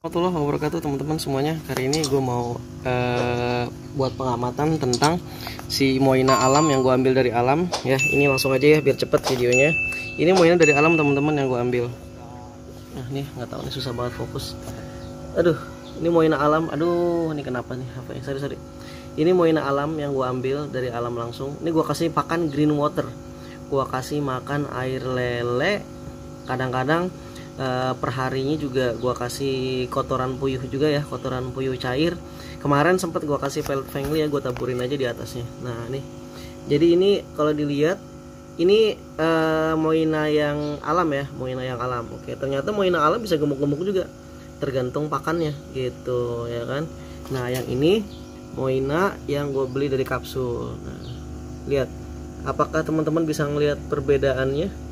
Assalamualaikum warahmatullahi wabarakatuh teman-teman semuanya Hari ini gue mau uh, buat pengamatan tentang si Moina Alam yang gue ambil dari alam ya Ini langsung aja ya biar cepet videonya Ini Moina dari alam teman-teman yang gue ambil Nah ini gak tau nih susah banget fokus Aduh ini Moina Alam Aduh ini kenapa nih apa ya sorry sorry Ini Moina Alam yang gue ambil dari alam langsung Ini gue kasih pakan green water Gue kasih makan air lele Kadang-kadang Eh, perharinya juga gua kasih kotoran puyuh juga ya kotoran puyuh cair kemarin sempat gua kasih pellet fengli ya gua taburin aja di atasnya nah nih jadi ini kalau dilihat ini uh, moina yang alam ya moina yang alam oke ternyata moina alam bisa gemuk-gemuk juga tergantung pakannya gitu ya kan nah yang ini moina yang gue beli dari kapsul nah, lihat apakah teman-teman bisa ngelihat perbedaannya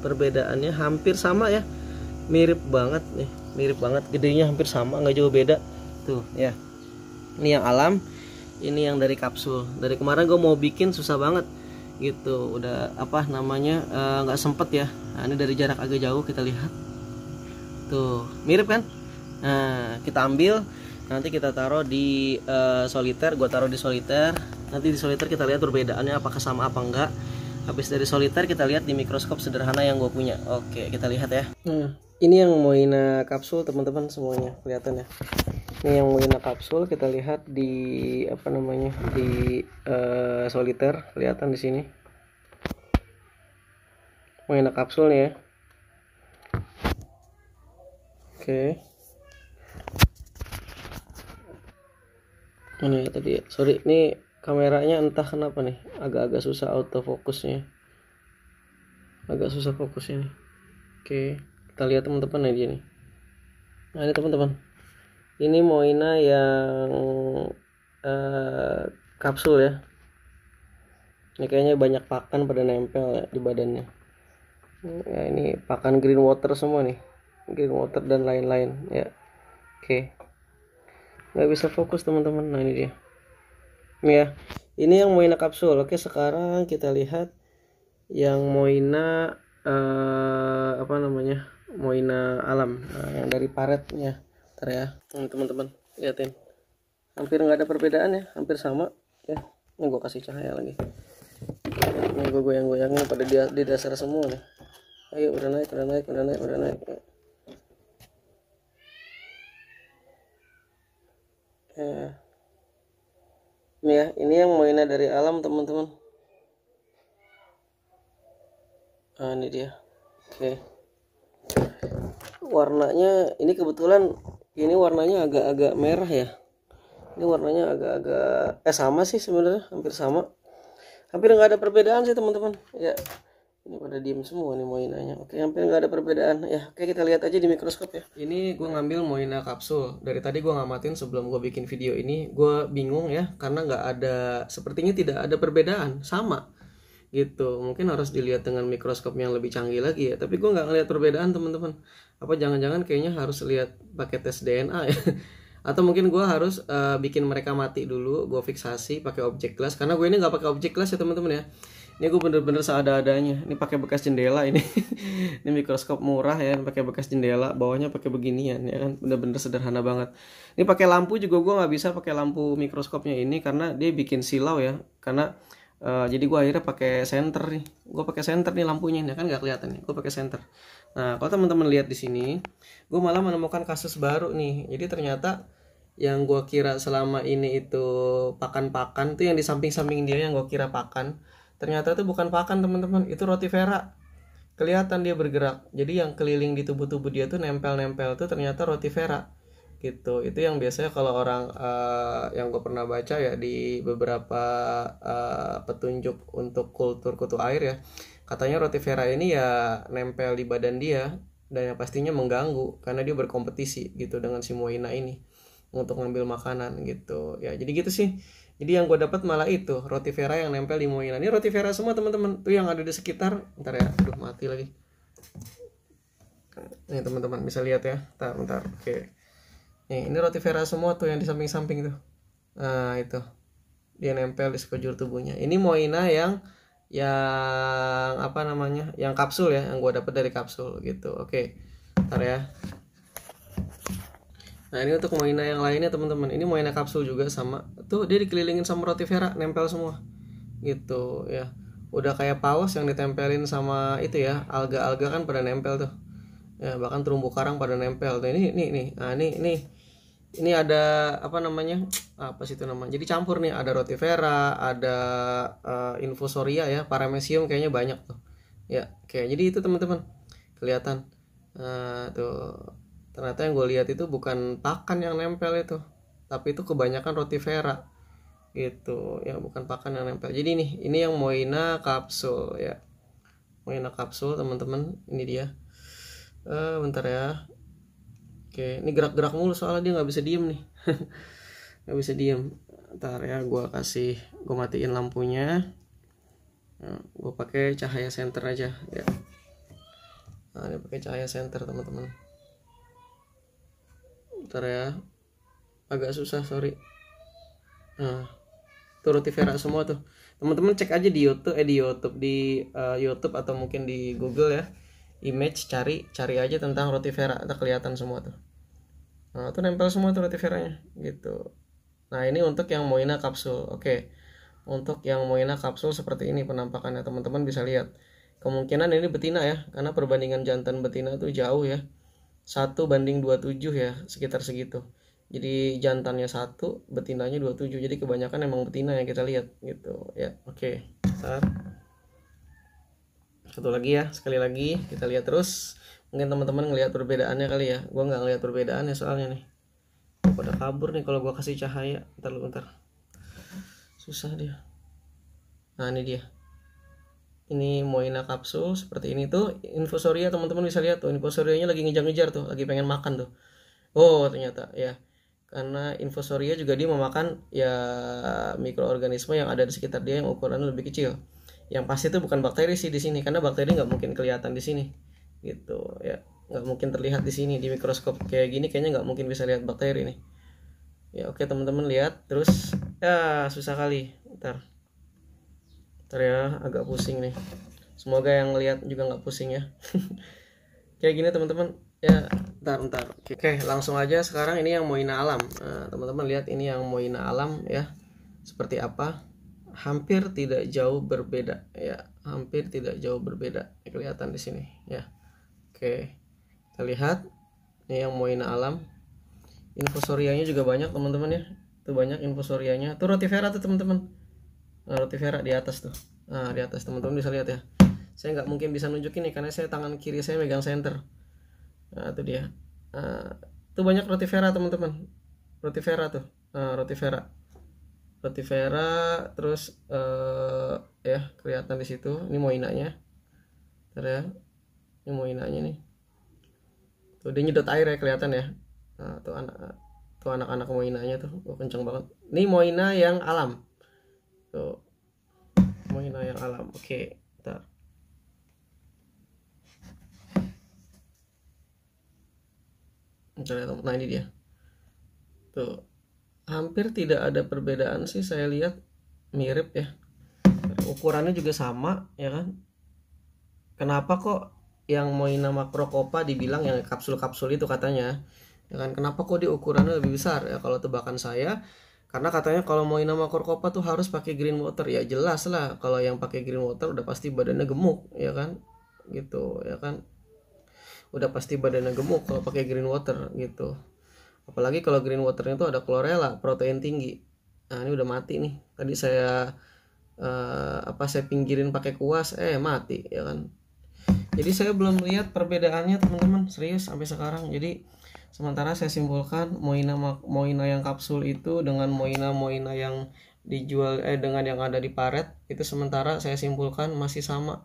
perbedaannya hampir sama ya mirip banget nih mirip banget gedenya hampir sama nggak jauh beda tuh ya ini yang alam ini yang dari kapsul dari kemarin gue mau bikin susah banget gitu udah apa namanya eh, nggak uh, sempet ya nah, ini dari jarak agak jauh kita lihat tuh mirip kan nah kita ambil nanti kita taruh di uh, soliter gue taruh di soliter nanti di soliter kita lihat perbedaannya apakah sama apa enggak Habis dari soliter kita lihat di mikroskop sederhana yang gue punya. Oke, kita lihat ya. Nah, ini yang Moina kapsul teman-teman semuanya kelihatan ya. Ini yang Moina kapsul kita lihat di apa namanya di uh, soliter kelihatan di sini. Moina kapsul ya. Oke. Ini ya tadi ya? sorry ini kameranya entah kenapa nih agak-agak susah autofocusnya agak susah fokusnya nih oke kita lihat teman-teman aja nih nah ini teman-teman ini Moina yang uh, kapsul ya ini kayaknya banyak pakan pada nempel ya, di badannya ya ini pakan green water semua nih green water dan lain-lain ya oke nggak bisa fokus teman-teman nah ini dia ya ini yang Moina kapsul oke sekarang kita lihat yang Moina uh, apa namanya Moina alam nah, yang dari paretnya ter ya hmm, teman-teman liatin hampir nggak ada perbedaan ya hampir sama ya ini gue kasih cahaya lagi ini gue goyang-goyangnya pada dia di dasar semua nih ayo udah naik udah naik udah naik udah naik yeah ini ya, ini yang mainnya dari alam teman-teman. Nah, ini dia. Oke. Okay. Warnanya ini kebetulan ini warnanya agak-agak merah ya. Ini warnanya agak-agak eh sama sih sebenarnya, hampir sama. Hampir nggak ada perbedaan sih teman-teman. Ya, ini pada diem semua nih moinanya oke hampir nggak ada perbedaan ya oke kita lihat aja di mikroskop ya ini gue ngambil moina kapsul dari tadi gue ngamatin sebelum gue bikin video ini gue bingung ya karena nggak ada sepertinya tidak ada perbedaan sama gitu mungkin harus dilihat dengan mikroskop yang lebih canggih lagi ya tapi gue nggak ngeliat perbedaan teman-teman apa jangan-jangan kayaknya harus lihat pakai tes DNA ya atau mungkin gue harus uh, bikin mereka mati dulu gue fiksasi pakai objek kelas karena gue ini nggak pakai objek kelas ya teman-teman ya ini gue bener-bener seada-adanya ini pakai bekas jendela ini ini mikroskop murah ya pakai bekas jendela bawahnya pakai beginian ya kan bener-bener sederhana banget ini pakai lampu juga gue nggak bisa pakai lampu mikroskopnya ini karena dia bikin silau ya karena uh, jadi gue akhirnya pakai center nih gue pakai center nih lampunya ini ya kan nggak kelihatan nih gue pakai center nah kalau teman-teman lihat di sini gue malah menemukan kasus baru nih jadi ternyata yang gue kira selama ini itu pakan-pakan tuh yang di samping-samping dia yang gue kira pakan Ternyata itu bukan pakan teman-teman, itu roti vera Kelihatan dia bergerak. Jadi yang keliling di tubuh-tubuh dia tuh nempel-nempel tuh ternyata roti vera gitu itu yang biasanya kalau orang uh, yang gue pernah baca ya di beberapa uh, petunjuk untuk kultur kutu air ya katanya roti vera ini ya nempel di badan dia dan yang pastinya mengganggu karena dia berkompetisi gitu dengan si Moina ini untuk ngambil makanan gitu ya jadi gitu sih jadi yang gue dapat malah itu roti vera yang nempel di moina ini roti vera semua teman-teman tuh yang ada di sekitar ntar ya aduh mati lagi Ini teman-teman bisa lihat ya ntar Ntar, oke nih ini roti vera semua tuh yang di samping-samping tuh nah itu dia nempel di sekujur tubuhnya ini moina yang yang apa namanya yang kapsul ya yang gue dapat dari kapsul gitu oke ntar ya Nah ini untuk Moina yang lainnya teman-teman. Ini Moina kapsul juga sama. Tuh dia dikelilingin sama roti vera, nempel semua. Gitu ya. Udah kayak paus yang ditempelin sama itu ya, alga-alga kan pada nempel tuh. Ya, bahkan terumbu karang pada nempel. Tuh ini nih nih. Nah, ini ini Ini ada apa namanya? Apa sih itu namanya? Jadi campur nih, ada roti vera ada uh, eh, infusoria ya, paramecium kayaknya banyak tuh. Ya, kayak jadi itu teman-teman. Kelihatan. Uh, tuh ternyata yang gue lihat itu bukan pakan yang nempel itu tapi itu kebanyakan roti vera gitu ya bukan pakan yang nempel jadi nih ini yang moina kapsul ya moina kapsul teman-teman ini dia uh, bentar ya oke ini gerak-gerak mulu soalnya dia nggak bisa diem nih nggak bisa diem ntar ya gue kasih gue matiin lampunya nah, ya, gue pakai cahaya center aja ya nah, ini pakai cahaya center teman-teman Bentar ya. Agak susah, sorry. Nah, roti Vera semua tuh. Teman-teman cek aja di YouTube, eh di YouTube, di uh, YouTube atau mungkin di Google ya. Image cari cari aja tentang roti vera tak kelihatan semua tuh. Nah, itu nempel semua tuh veranya gitu. Nah, ini untuk yang Moina kapsul. Oke. Untuk yang Moina kapsul seperti ini penampakannya teman-teman bisa lihat. Kemungkinan ini betina ya, karena perbandingan jantan betina tuh jauh ya satu banding 27 ya sekitar segitu jadi jantannya satu betinanya 27 jadi kebanyakan emang betina yang kita lihat gitu ya oke okay. satu lagi ya sekali lagi kita lihat terus mungkin teman-teman ngelihat perbedaannya kali ya gue nggak ngelihat perbedaannya soalnya nih pada kabur nih kalau gue kasih cahaya ntar lu ntar susah dia nah ini dia ini Moina kapsul seperti ini tuh infusoria teman-teman bisa lihat tuh infusorianya lagi ngejar-ngejar tuh lagi pengen makan tuh oh ternyata ya karena infusoria juga dia memakan ya mikroorganisme yang ada di sekitar dia yang ukurannya lebih kecil yang pasti itu bukan bakteri sih di sini karena bakteri nggak mungkin kelihatan di sini gitu ya nggak mungkin terlihat di sini di mikroskop kayak gini kayaknya nggak mungkin bisa lihat bakteri nih ya oke teman-teman lihat terus ya susah kali ntar Ntar ya agak pusing nih semoga yang lihat juga nggak pusing ya kayak gini teman-teman ya ntar ntar oke langsung aja sekarang ini yang Moina Alam eh, teman-teman nah, lihat ini yang Moina Alam ya seperti apa hampir tidak jauh berbeda ya hampir tidak jauh berbeda kelihatan di sini ya oke kita lihat ini yang Moina Alam infosorianya juga banyak teman-teman ya itu banyak infosorianya tuh rotifera tuh teman-teman nah, Vera di atas tuh nah di atas teman-teman bisa lihat ya saya nggak mungkin bisa nunjukin nih karena saya tangan kiri saya megang center nah itu dia nah, itu banyak Roti Vera teman-teman Roti Vera tuh nah, Roti Vera terus eh, ya kelihatan di situ ini moinanya Ntar ya ini moinanya nih tuh dia nyedot air ya kelihatan ya nah, tuh anak tuh anak-anak moinanya tuh oh, kenceng banget ini moina yang alam tuh main yang alam oke okay, ntar ya, nah ini dia tuh hampir tidak ada perbedaan sih saya lihat mirip ya ukurannya juga sama ya kan kenapa kok yang nama Makrokopa dibilang yang kapsul-kapsul itu katanya ya kan kenapa kok di ukurannya lebih besar ya kalau tebakan saya karena katanya kalau mau nama Korkopa tuh harus pakai green water ya jelas lah kalau yang pakai green water udah pasti badannya gemuk ya kan gitu ya kan udah pasti badannya gemuk kalau pakai green water gitu apalagi kalau green waternya tuh ada chlorella protein tinggi nah ini udah mati nih tadi saya uh, apa saya pinggirin pakai kuas eh mati ya kan jadi saya belum lihat perbedaannya teman-teman serius sampai sekarang jadi Sementara saya simpulkan Moina Moina yang kapsul itu dengan Moina Moina yang dijual eh dengan yang ada di paret itu sementara saya simpulkan masih sama.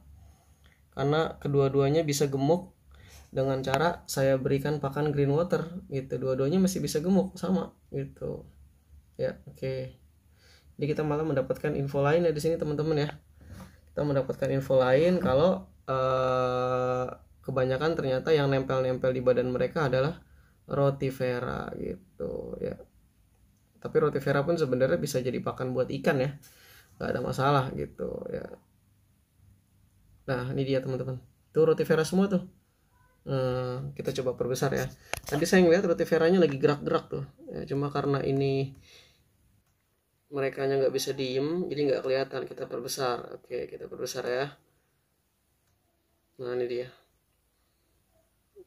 Karena kedua-duanya bisa gemuk dengan cara saya berikan pakan green water gitu. Dua-duanya masih bisa gemuk sama gitu. Ya, oke. Okay. Jadi kita malah mendapatkan info lain ya di sini teman-teman ya. Kita mendapatkan info lain kalau uh, kebanyakan ternyata yang nempel-nempel di badan mereka adalah roti vera gitu ya tapi roti vera pun sebenarnya bisa jadi pakan buat ikan ya nggak ada masalah gitu ya nah ini dia teman-teman tuh vera semua tuh hmm, kita coba perbesar ya Nanti saya ngeliat rotiferanya lagi gerak-gerak tuh ya, cuma karena ini mereka nya nggak bisa diem jadi nggak kelihatan kita perbesar oke kita perbesar ya nah ini dia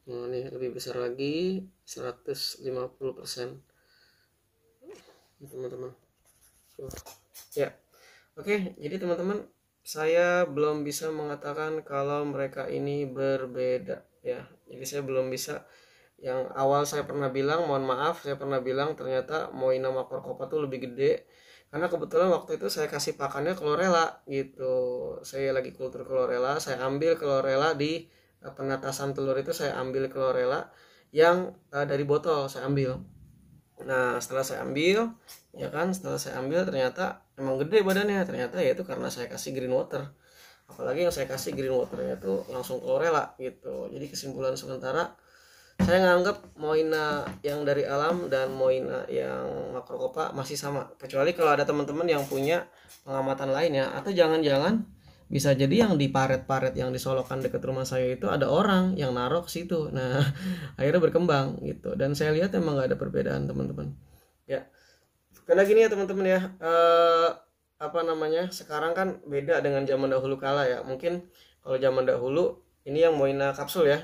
nah ini lebih besar lagi 150% teman-teman ya oke jadi teman-teman saya belum bisa mengatakan kalau mereka ini berbeda ya jadi saya belum bisa yang awal saya pernah bilang mohon maaf saya pernah bilang ternyata Moina Makorkopa tuh lebih gede karena kebetulan waktu itu saya kasih pakannya klorela gitu saya lagi kultur klorela saya ambil klorela di Eh, penetasan telur itu saya ambil klorela yang uh, dari botol saya ambil nah setelah saya ambil ya kan setelah saya ambil ternyata emang gede badannya ternyata ya itu karena saya kasih green water apalagi yang saya kasih green waternya itu langsung klorela gitu jadi kesimpulan sementara saya nganggap Moina yang dari alam dan Moina yang makrokopa masih sama kecuali kalau ada teman-teman yang punya pengamatan lain ya atau jangan-jangan bisa jadi yang di paret-paret yang disolokan deket rumah saya itu ada orang yang narok situ nah akhirnya berkembang gitu dan saya lihat emang nggak ada perbedaan teman-teman ya karena gini ya teman-teman ya eh, apa namanya sekarang kan beda dengan zaman dahulu kala ya mungkin kalau zaman dahulu ini yang moina kapsul ya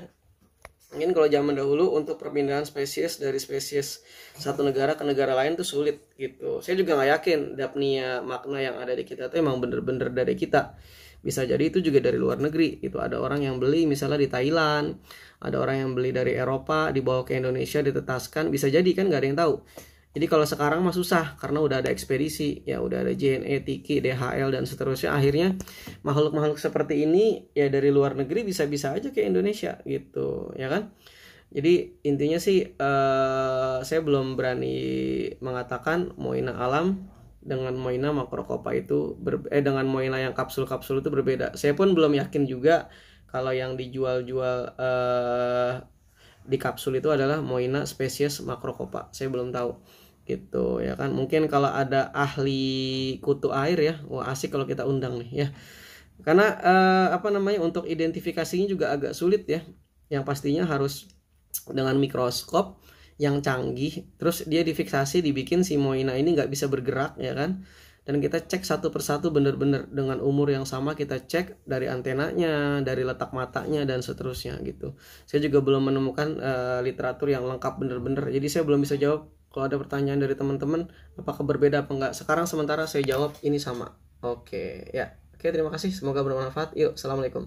mungkin kalau zaman dahulu untuk perpindahan spesies dari spesies satu negara ke negara lain tuh sulit gitu saya juga nggak yakin dapnia makna yang ada di kita tuh emang bener-bener dari kita bisa jadi itu juga dari luar negeri itu ada orang yang beli misalnya di Thailand ada orang yang beli dari Eropa dibawa ke Indonesia ditetaskan bisa jadi kan nggak ada yang tahu jadi kalau sekarang mah susah karena udah ada ekspedisi, ya udah ada JNE, Tiki, DHL dan seterusnya. Akhirnya makhluk-makhluk seperti ini ya dari luar negeri bisa-bisa aja ke Indonesia gitu, ya kan? Jadi intinya sih uh, saya belum berani mengatakan mau ina alam dengan Moina Makrokopa itu ber, eh dengan Moina yang kapsul-kapsul itu berbeda. Saya pun belum yakin juga kalau yang dijual-jual eh, di kapsul itu adalah Moina spesies Makrokopa. Saya belum tahu gitu ya kan. Mungkin kalau ada ahli kutu air ya, wah asik kalau kita undang nih ya. Karena eh, apa namanya untuk identifikasinya juga agak sulit ya. Yang pastinya harus dengan mikroskop yang canggih terus dia difiksasi dibikin si Moina ini nggak bisa bergerak ya kan dan kita cek satu persatu bener-bener dengan umur yang sama kita cek dari antenanya dari letak matanya dan seterusnya gitu saya juga belum menemukan uh, literatur yang lengkap bener-bener jadi saya belum bisa jawab kalau ada pertanyaan dari teman-teman apakah berbeda apa enggak sekarang sementara saya jawab ini sama oke ya oke terima kasih semoga bermanfaat yuk assalamualaikum